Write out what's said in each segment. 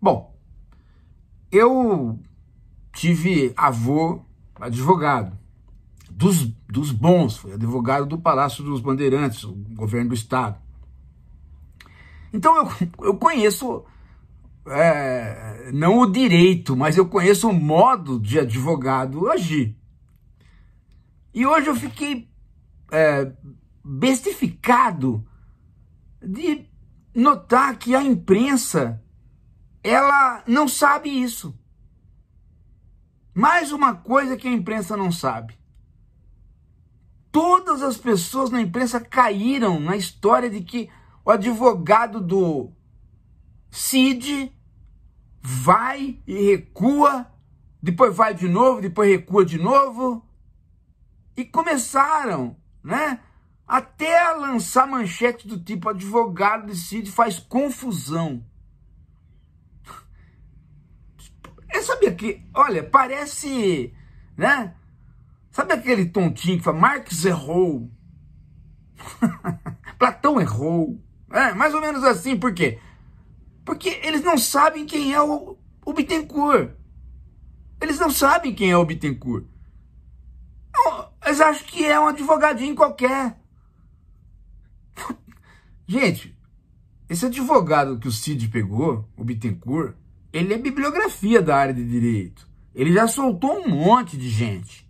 Bom, eu tive avô advogado, dos, dos bons, foi advogado do Palácio dos Bandeirantes, o governo do Estado. Então eu, eu conheço, é, não o direito, mas eu conheço o modo de advogado agir. E hoje eu fiquei é, bestificado de notar que a imprensa ela não sabe isso. Mais uma coisa que a imprensa não sabe. Todas as pessoas na imprensa caíram na história de que o advogado do Cid vai e recua, depois vai de novo, depois recua de novo. E começaram, né? Até a lançar manchetes do tipo advogado de Cid faz confusão. que, olha, parece, né? Sabe aquele tontinho que fala, Marx errou, Platão errou, é, mais ou menos assim, por quê? Porque eles não sabem quem é o, o Bittencourt. Eles não sabem quem é o Bittencourt. Não, eles acham que é um advogadinho qualquer. Gente, esse advogado que o Cid pegou, o Bittencourt, ele é bibliografia da área de direito. Ele já soltou um monte de gente.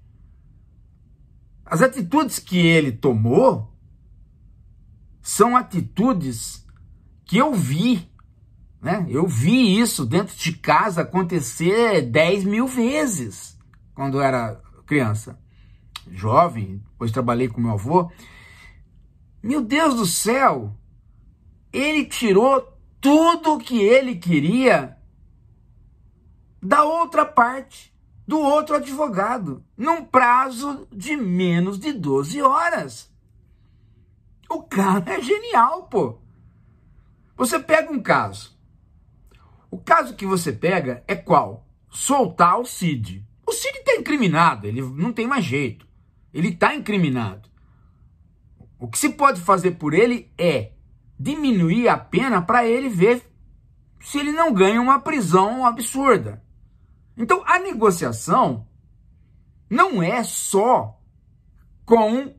As atitudes que ele tomou são atitudes que eu vi. Né? Eu vi isso dentro de casa acontecer 10 mil vezes quando eu era criança, jovem, depois trabalhei com meu avô. Meu Deus do céu, ele tirou tudo o que ele queria da outra parte, do outro advogado, num prazo de menos de 12 horas. O cara é genial, pô. Você pega um caso. O caso que você pega é qual? Soltar o Cid. O Cid está incriminado, ele não tem mais jeito. Ele está incriminado. O que se pode fazer por ele é diminuir a pena para ele ver se ele não ganha uma prisão absurda. Então, a negociação não é só com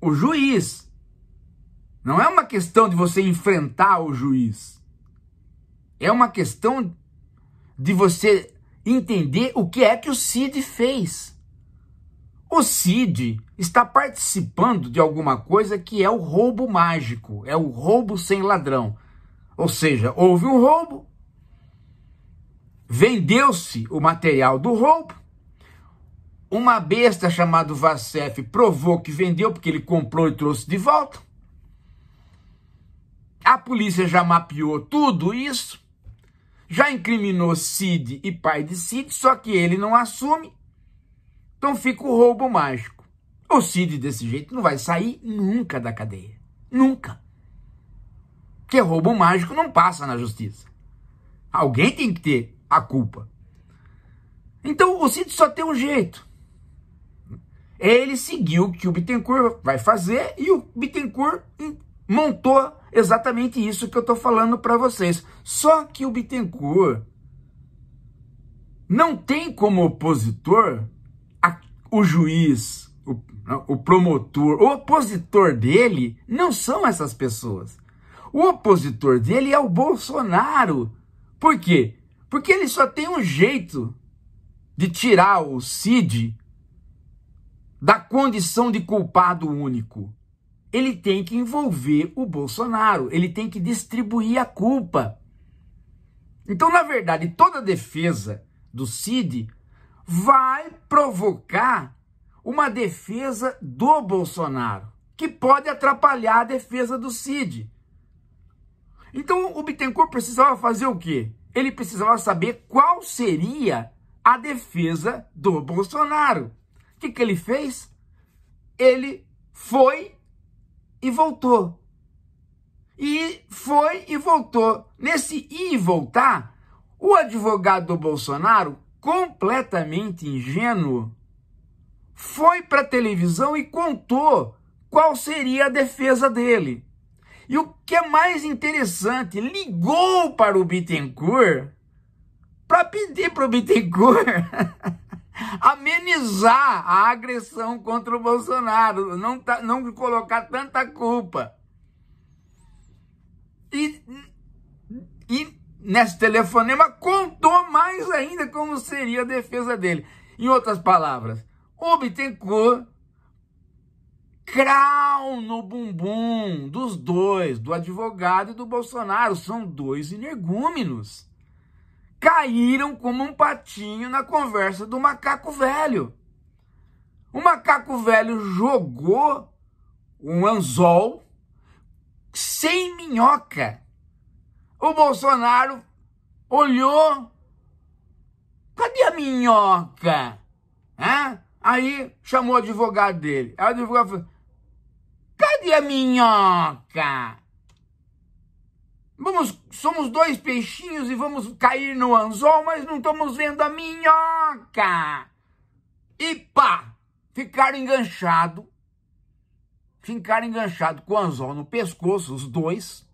o juiz. Não é uma questão de você enfrentar o juiz. É uma questão de você entender o que é que o Cid fez. O Cid está participando de alguma coisa que é o roubo mágico, é o roubo sem ladrão. Ou seja, houve um roubo, Vendeu-se o material do roubo. Uma besta chamada Vacef provou que vendeu, porque ele comprou e trouxe de volta. A polícia já mapeou tudo isso, já incriminou Cid e pai de Cid, só que ele não assume. Então fica o roubo mágico. O Cid desse jeito não vai sair nunca da cadeia. Nunca. Porque roubo mágico não passa na justiça. Alguém tem que ter a culpa. Então o Cid só tem um jeito. Ele seguiu o que o Bittencourt vai fazer e o Bittencourt montou exatamente isso que eu estou falando para vocês. Só que o Bittencourt não tem como opositor a, o juiz, o, o promotor, o opositor dele não são essas pessoas. O opositor dele é o Bolsonaro. Por quê? Porque ele só tem um jeito de tirar o Cid da condição de culpado único. Ele tem que envolver o Bolsonaro, ele tem que distribuir a culpa. Então, na verdade, toda defesa do Cid vai provocar uma defesa do Bolsonaro, que pode atrapalhar a defesa do Cid. Então, o Bittencourt precisava fazer o quê? ele precisava saber qual seria a defesa do Bolsonaro. O que, que ele fez? Ele foi e voltou. E foi e voltou. Nesse ir e voltar, o advogado do Bolsonaro, completamente ingênuo, foi para a televisão e contou qual seria a defesa dele. E o que é mais interessante, ligou para o Bittencourt para pedir para o Bittencourt amenizar a agressão contra o Bolsonaro, não, tá, não colocar tanta culpa. E, e nesse telefonema contou mais ainda como seria a defesa dele. Em outras palavras, o Bittencourt crau no bumbum dos dois, do advogado e do Bolsonaro. São dois energúmenos. Caíram como um patinho na conversa do macaco velho. O macaco velho jogou um anzol sem minhoca. O Bolsonaro olhou. Cadê a minhoca? Hã? Aí chamou o advogado dele. Aí o advogado falou: Cadê a minhoca? Vamos, somos dois peixinhos e vamos cair no anzol, mas não estamos vendo a minhoca. E pá, ficaram enganchado, ficaram enganchado com o anzol no pescoço, os dois.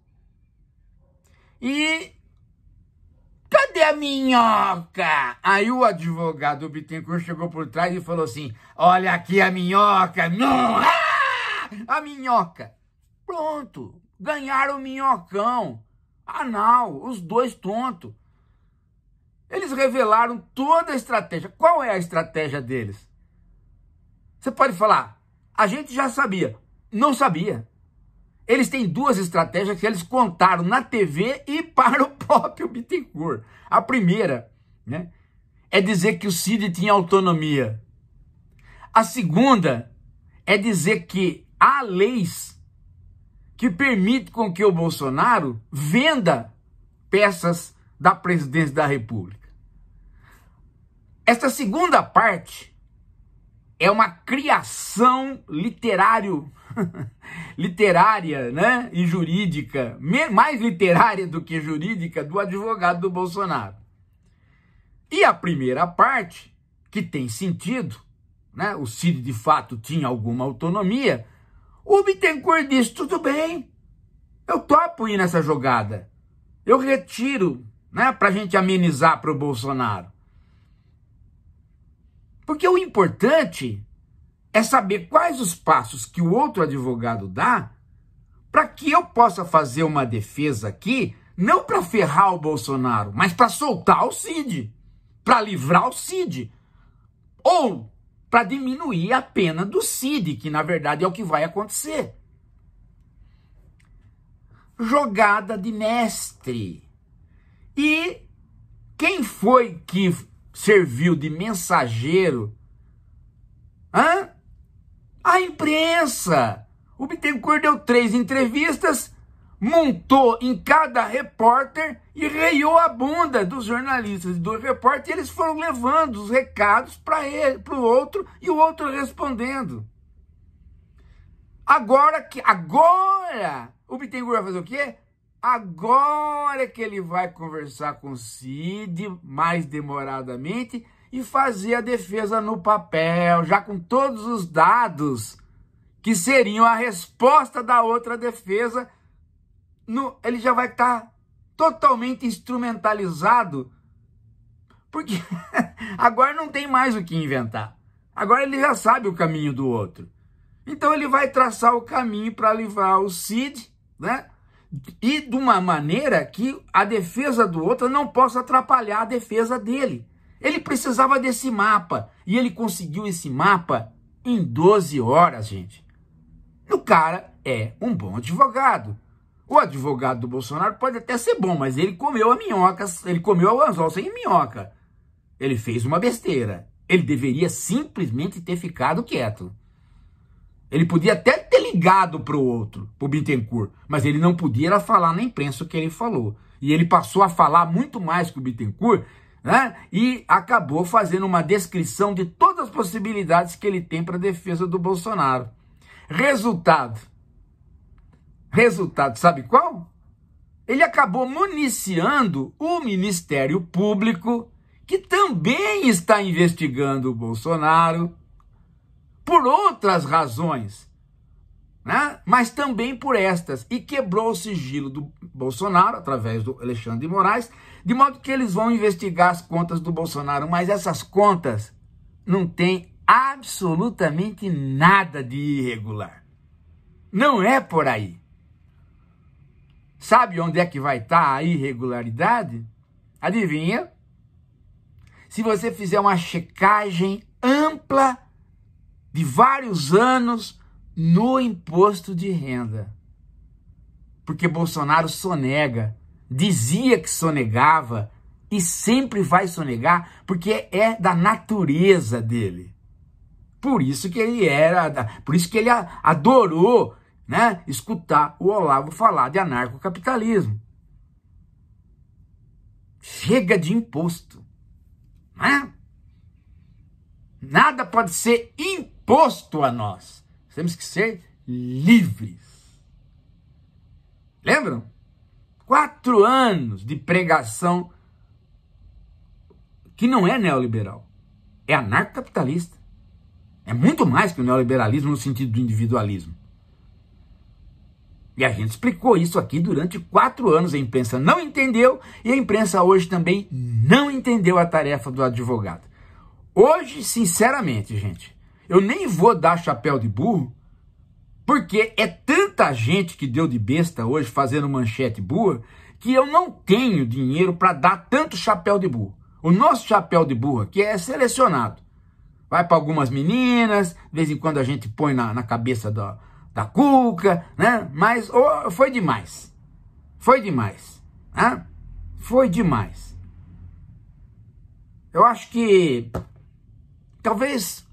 E cadê a minhoca? Aí o advogado Bittencourt chegou por trás e falou assim, olha aqui a minhoca, não a minhoca. Pronto, ganharam o minhocão, anal, os dois tontos. Eles revelaram toda a estratégia. Qual é a estratégia deles? Você pode falar, a gente já sabia. Não sabia. Eles têm duas estratégias que eles contaram na TV e para o próprio Bittencourt. A primeira né, é dizer que o Cid tinha autonomia. A segunda é dizer que há leis que permitem com que o Bolsonaro venda peças da presidência da República. Esta segunda parte é uma criação literário, literária, né, e jurídica, mais literária do que jurídica do advogado do Bolsonaro. E a primeira parte, que tem sentido, né? O Cid de fato tinha alguma autonomia, o Bittencourt disse, tudo bem, eu topo ir nessa jogada. Eu retiro, né, para a gente amenizar para o Bolsonaro. Porque o importante é saber quais os passos que o outro advogado dá para que eu possa fazer uma defesa aqui, não para ferrar o Bolsonaro, mas para soltar o Cid, para livrar o Cid. Ou para diminuir a pena do CID, que na verdade é o que vai acontecer. Jogada de mestre. E quem foi que serviu de mensageiro? Hã? A imprensa. O Bittencourt deu três entrevistas montou em cada repórter e reiou a bunda dos jornalistas e do repórter, e eles foram levando os recados para ele, para o outro, e o outro respondendo. Agora que agora o Bittencourt vai fazer o quê? Agora que ele vai conversar com o Cid mais demoradamente e fazer a defesa no papel, já com todos os dados que seriam a resposta da outra defesa no, ele já vai estar tá totalmente instrumentalizado, porque agora não tem mais o que inventar. Agora ele já sabe o caminho do outro. Então ele vai traçar o caminho para livrar o Cid, né? E de uma maneira que a defesa do outro não possa atrapalhar a defesa dele. Ele precisava desse mapa e ele conseguiu esse mapa em 12 horas, gente. O cara é um bom advogado. O advogado do Bolsonaro pode até ser bom, mas ele comeu a minhoca, ele comeu o anzol sem minhoca. Ele fez uma besteira. Ele deveria simplesmente ter ficado quieto. Ele podia até ter ligado para o outro, para o Bittencourt, mas ele não podia falar na imprensa o que ele falou. E ele passou a falar muito mais que o Bittencourt, né? E acabou fazendo uma descrição de todas as possibilidades que ele tem para a defesa do Bolsonaro. Resultado: Resultado, sabe qual? Ele acabou municiando o Ministério Público, que também está investigando o Bolsonaro, por outras razões, né? mas também por estas, e quebrou o sigilo do Bolsonaro, através do Alexandre de Moraes, de modo que eles vão investigar as contas do Bolsonaro, mas essas contas não têm absolutamente nada de irregular. Não é por aí. Sabe onde é que vai estar tá a irregularidade? Adivinha? Se você fizer uma checagem ampla de vários anos no imposto de renda. Porque Bolsonaro sonega, dizia que sonegava e sempre vai sonegar porque é da natureza dele. Por isso que ele era, por isso que ele adorou né, escutar o Olavo falar de anarcocapitalismo. Chega de imposto. Né? Nada pode ser imposto a nós. Temos que ser livres. Lembram? Quatro anos de pregação que não é neoliberal, é anarcocapitalista. É muito mais que o neoliberalismo no sentido do individualismo. E a gente explicou isso aqui durante quatro anos. A imprensa não entendeu e a imprensa hoje também não entendeu a tarefa do advogado. Hoje, sinceramente, gente, eu nem vou dar chapéu de burro, porque é tanta gente que deu de besta hoje fazendo manchete burra que eu não tenho dinheiro para dar tanto chapéu de burro. O nosso chapéu de burra que é selecionado. Vai para algumas meninas, de vez em quando a gente põe na, na cabeça da, da Cuca, né? Mas oh, foi demais. Foi demais. Né? Foi demais. Eu acho que talvez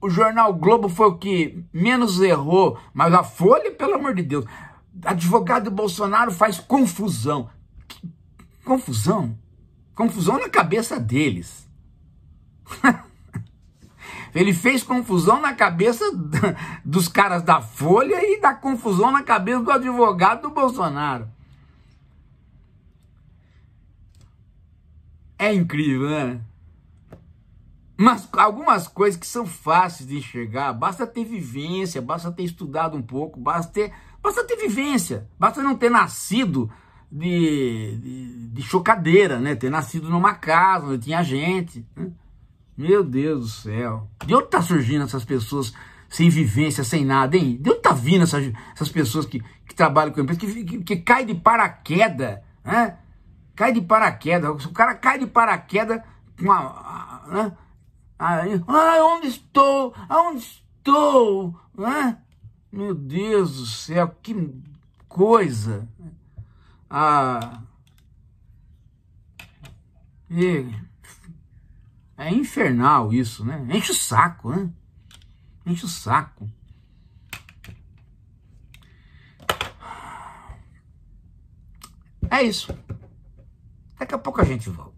o jornal Globo foi o que menos errou, mas a Folha, pelo amor de Deus, advogado Bolsonaro faz confusão. Que confusão? Confusão na cabeça deles. Ele fez confusão na cabeça dos caras da Folha e da confusão na cabeça do advogado do Bolsonaro. É incrível, né? Mas algumas coisas que são fáceis de enxergar, basta ter vivência, basta ter estudado um pouco, basta ter, basta ter vivência, basta não ter nascido de, de, de chocadeira, né? Ter nascido numa casa onde tinha gente, né? Meu Deus do céu. De onde tá surgindo essas pessoas sem vivência, sem nada, hein? De onde tá vindo essas, essas pessoas que, que trabalham com a empresa, que, que, que cai de paraquedas, né? Cai de paraquedas. O cara cai de paraquedas com a. Né? Aí, ah, onde estou? Aonde estou? Né? Meu Deus do céu, que coisa! Ah, e é infernal isso, né? Enche o saco, né? Enche o saco. É isso. Daqui a pouco a gente volta.